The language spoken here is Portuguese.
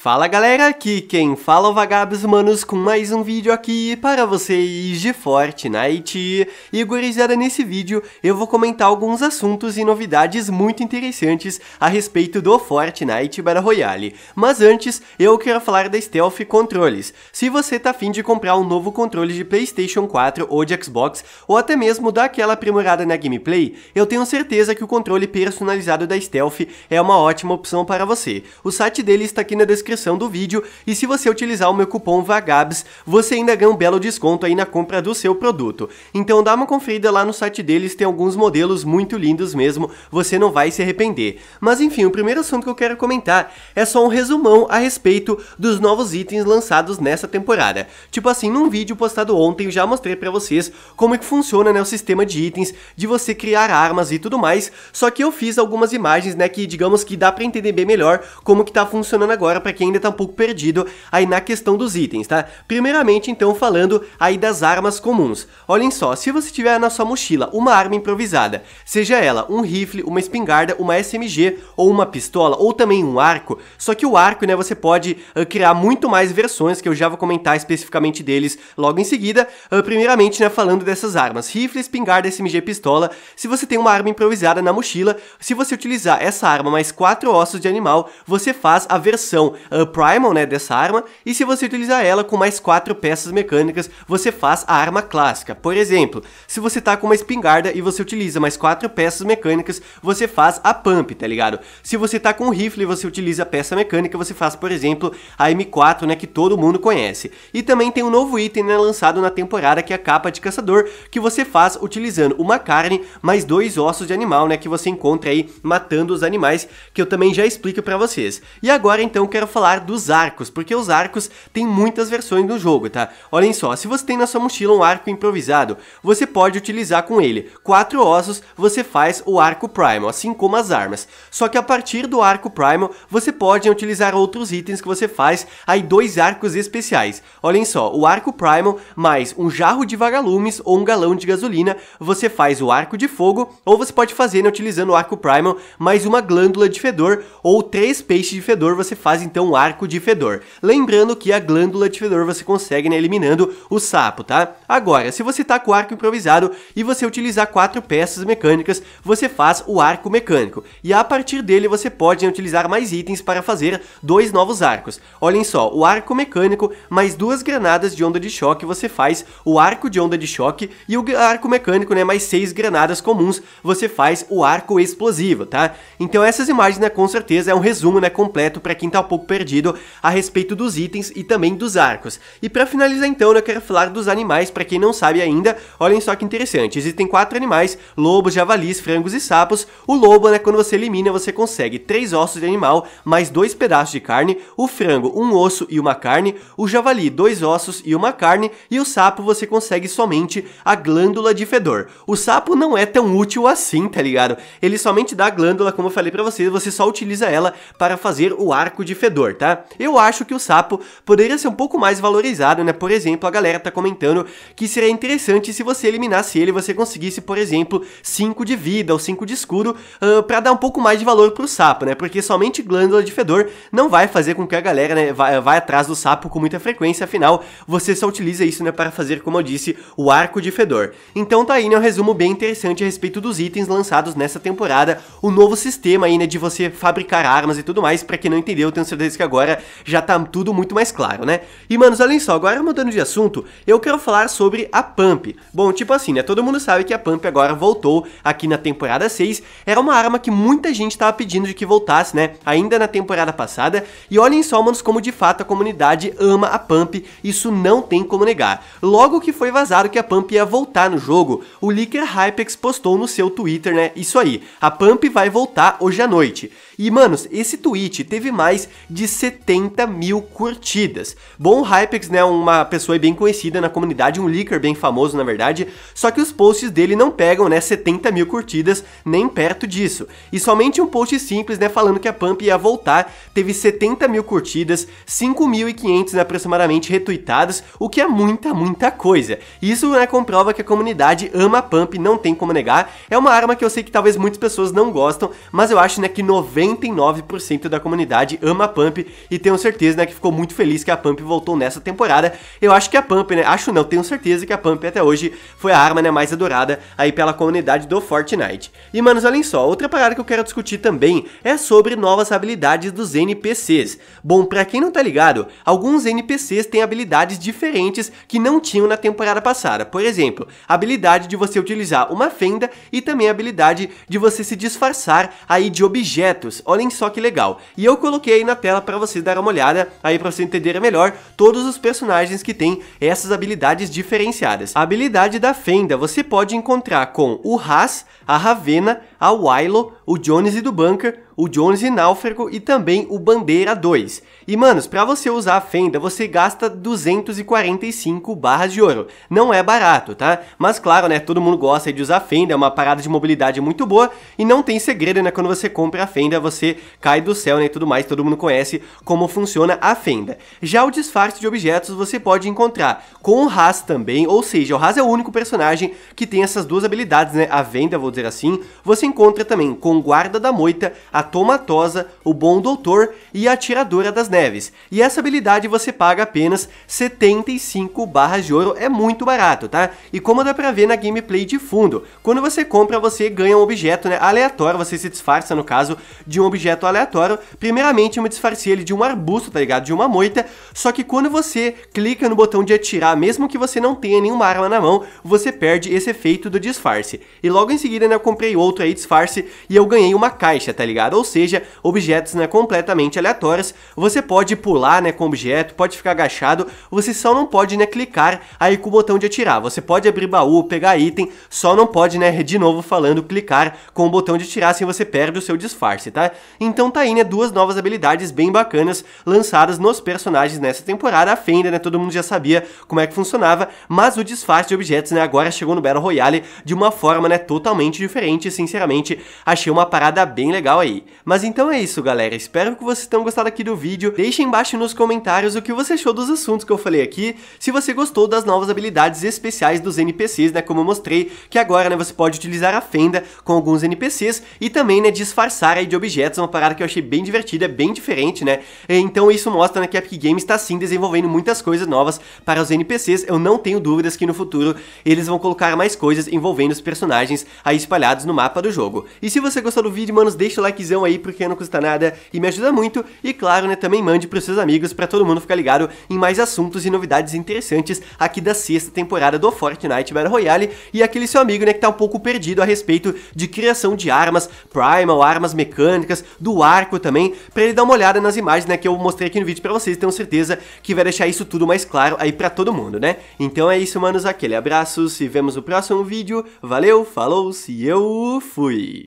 Fala galera, aqui quem fala é o Vagabos Manos com mais um vídeo aqui para vocês de Fortnite. E gurizada, nesse vídeo eu vou comentar alguns assuntos e novidades muito interessantes a respeito do Fortnite Battle Royale. Mas antes, eu quero falar da Stealth Controles. Se você tá afim de comprar um novo controle de Playstation 4 ou de Xbox, ou até mesmo daquela aprimorada na gameplay, eu tenho certeza que o controle personalizado da Stealth é uma ótima opção para você. O site dele está aqui na descrição descrição do vídeo e se você utilizar o meu cupom VAGABS, você ainda ganha um belo desconto aí na compra do seu produto. Então dá uma conferida lá no site deles, tem alguns modelos muito lindos mesmo, você não vai se arrepender. Mas enfim, o primeiro assunto que eu quero comentar é só um resumão a respeito dos novos itens lançados nessa temporada. Tipo assim, num vídeo postado ontem eu já mostrei para vocês como é que funciona né, o sistema de itens, de você criar armas e tudo mais, só que eu fiz algumas imagens né, que digamos que dá para entender bem melhor como que tá funcionando agora para ainda tá um pouco perdido aí na questão dos itens, tá? Primeiramente, então, falando aí das armas comuns. Olhem só, se você tiver na sua mochila uma arma improvisada, seja ela um rifle, uma espingarda, uma SMG ou uma pistola ou também um arco, só que o arco, né, você pode uh, criar muito mais versões que eu já vou comentar especificamente deles logo em seguida. Uh, primeiramente, né, falando dessas armas, rifle, espingarda, SMG, pistola. Se você tem uma arma improvisada na mochila, se você utilizar essa arma mais quatro ossos de animal, você faz a versão uh, primal, né, dessa arma, e se você utilizar ela com mais quatro peças mecânicas, você faz a arma clássica. Por exemplo, se você tá com uma espingarda e você utiliza mais quatro peças mecânicas, você faz a pump, tá ligado? Se você tá com um rifle e você utiliza a peça mecânica, você faz, por exemplo, a M4, né, que todo mundo conhece. E também tem um novo item, né, lançado na temporada, que é a capa de caçador, que você faz utilizando uma carne mais dois ossos de animal, né, que você encontra aí matando os animais, que eu também já explico pra vocês. E agora, então, quero falar falar dos arcos, porque os arcos têm muitas versões no jogo, tá? Olhem só, se você tem na sua mochila um arco improvisado, você pode utilizar com ele quatro ossos, você faz o arco primal, assim como as armas. Só que a partir do arco primal, você pode utilizar outros itens que você faz, aí dois arcos especiais. Olhem só, o arco primal mais um jarro de vagalumes ou um galão de gasolina, você faz o arco de fogo, ou você pode fazer né, utilizando o arco primal mais uma glândula de fedor, ou três peixes de fedor, você faz então um arco de fedor. Lembrando que a glândula de fedor você consegue né, eliminando o sapo, tá? Agora, se você tá com o arco improvisado e você utilizar quatro peças mecânicas, você faz o arco mecânico. E a partir dele você pode né, utilizar mais itens para fazer dois novos arcos. Olhem só, o arco mecânico mais duas granadas de onda de choque, você faz o arco de onda de choque e o arco mecânico, né, mais seis granadas comuns, você faz o arco explosivo, tá? Então essas imagens, né, com certeza é um resumo, né, completo para quem tá um pouco perdido perdido a respeito dos itens e também dos arcos. E para finalizar então, eu quero falar dos animais, para quem não sabe ainda, olhem só que interessante, existem quatro animais, lobos, javalis, frangos e sapos. O lobo, né, quando você elimina, você consegue três ossos de animal, mais dois pedaços de carne, o frango, um osso e uma carne, o javali, dois ossos e uma carne, e o sapo você consegue somente a glândula de fedor. O sapo não é tão útil assim, tá ligado? Ele somente dá a glândula, como eu falei para vocês, você só utiliza ela para fazer o arco de fedor valor, tá? Eu acho que o sapo poderia ser um pouco mais valorizado, né? Por exemplo, a galera tá comentando que seria interessante se você eliminasse ele, você conseguisse, por exemplo, 5 de vida ou 5 de escuro, uh, ah, para dar um pouco mais de valor pro sapo, né? Porque somente glândula de fedor não vai fazer com que a galera né, vai, vai atrás do sapo com muita frequência, afinal, você só utiliza isso, né, para fazer, como eu disse, o arco de fedor. Então tá aí, né, um resumo bem interessante a respeito dos itens lançados nessa temporada, o novo sistema aí, né, de você fabricar armas e tudo mais, para quem não entendeu, eu tenho certeza que agora já tá tudo muito mais claro, né? E, manos, olhem só, agora mudando de assunto, eu quero falar sobre a Pump. Bom, tipo assim, né? Todo mundo sabe que a Pump agora voltou aqui na temporada 6. Era uma arma que muita gente tava pedindo de que voltasse, né? Ainda na temporada passada. E olhem só, manos, como de fato a comunidade ama a Pump. Isso não tem como negar. Logo que foi vazado que a Pump ia voltar no jogo, o Leaker Hypex postou no seu Twitter, né? Isso aí, a Pump vai voltar hoje à noite. E, manos, esse tweet teve mais de de 70 mil curtidas. Bom, o Hypex né, é uma pessoa bem conhecida na comunidade, um leaker bem famoso na verdade, só que os posts dele não pegam né, 70 mil curtidas, nem perto disso. E somente um post simples né, falando que a Pump ia voltar teve 70 mil curtidas, 5.500 né, aproximadamente retweetadas, o que é muita, muita coisa. Isso né, comprova que a comunidade ama a Pump, não tem como negar, é uma arma que eu sei que talvez muitas pessoas não gostam, mas eu acho né, que 99% da comunidade ama a Pump Pump e tenho certeza, né, que ficou muito feliz que a Pump voltou nessa temporada. Eu acho que a Pump, né, acho não, tenho certeza que a Pump até hoje foi a arma, né, mais adorada aí pela comunidade do Fortnite. E, manos, olhem só, outra parada que eu quero discutir também é sobre novas habilidades dos NPCs. Bom, pra quem não tá ligado, alguns NPCs têm habilidades diferentes que não tinham na temporada passada. Por exemplo, a habilidade de você utilizar uma fenda e também a habilidade de você se disfarçar aí de objetos. Olhem só que legal. E eu coloquei aí na tela para você dar uma olhada aí para você entender melhor todos os personagens que têm essas habilidades diferenciadas. A habilidade da Fenda você pode encontrar com o Haas, a Ravena, a Wylo, o Jones e do Bunker, o Jones e Náufrago e também o Bandeira 2. E manos, para você usar a fenda, você gasta 245 barras de ouro. Não é barato, tá? Mas claro, né, todo mundo gosta de usar a fenda, é uma parada de mobilidade muito boa e não tem segredo, né, quando você compra a fenda, você cai do céu, né, e tudo mais, todo mundo conhece como funciona a fenda. Já o disfarce de objetos você pode encontrar com o Haas também, ou seja, o Haas é o único personagem que tem essas duas habilidades, né, a venda, vou dizer assim. Você encontra também com Guarda da Moita, a Tomatosa, o Bom Doutor e a Atiradora das Neves. E essa habilidade você paga apenas 75 barras de ouro, é muito barato, tá? E como dá pra ver na gameplay de fundo, quando você compra você ganha um objeto né, aleatório, você se disfarça no caso de um objeto aleatório. Primeiramente eu me disfarcei ele de um arbusto, tá ligado? De uma moita, só que quando você clica no botão de atirar, mesmo que você não tenha nenhuma arma na mão, você perde esse efeito do disfarce. E logo em seguida né, eu comprei outro aí, disfarce, e eu ganhei uma caixa, tá ligado? Ou seja, objetos né, completamente aleatórios, você pode pular né, com o objeto, pode ficar agachado, você só não pode né, clicar aí com o botão de atirar, você pode abrir baú, pegar item, só não pode, né, de novo falando, clicar com o botão de atirar, assim você perde o seu disfarce, tá? Então tá aí, né, duas novas habilidades bem bacanas lançadas nos personagens nessa temporada, a Fenda, né, todo mundo já sabia como é que funcionava, mas o disfarce de objetos, né, agora chegou no Battle Royale de uma forma, né, totalmente diferente, sinceramente, achei uma uma parada bem legal aí. Mas então é isso, galera. Espero que vocês tenham gostado aqui do vídeo. Deixem embaixo nos comentários o que você achou dos assuntos que eu falei aqui. Se você gostou das novas habilidades especiais dos NPCs, né? Como eu mostrei, que agora, né, você pode utilizar a fenda com alguns NPCs e também, né, disfarçar aí de objetos, uma parada que eu achei bem divertida, é bem diferente, né? Então isso mostra né, que a Epic Games está sim desenvolvendo muitas coisas novas para os NPCs. Eu não tenho dúvidas que no futuro eles vão colocar mais coisas envolvendo os personagens aí espalhados no mapa do jogo. E se você gostou do vídeo, manos, deixa o likezão aí porque não custa nada e me ajuda muito. E claro, né, também mande pros seus amigos para todo mundo ficar ligado em mais assuntos e novidades interessantes aqui da sexta temporada do Fortnite Battle Royale e aquele seu amigo, né, que tá um pouco perdido a respeito de criação de armas primal, armas mecânicas, do arco também, para ele dar uma olhada nas imagens, né, que eu mostrei aqui no vídeo para vocês, tenho certeza que vai deixar isso tudo mais claro aí para todo mundo, né? Então é isso, manos, aquele abraço, se vemos no próximo vídeo, valeu, falou, se eu fui!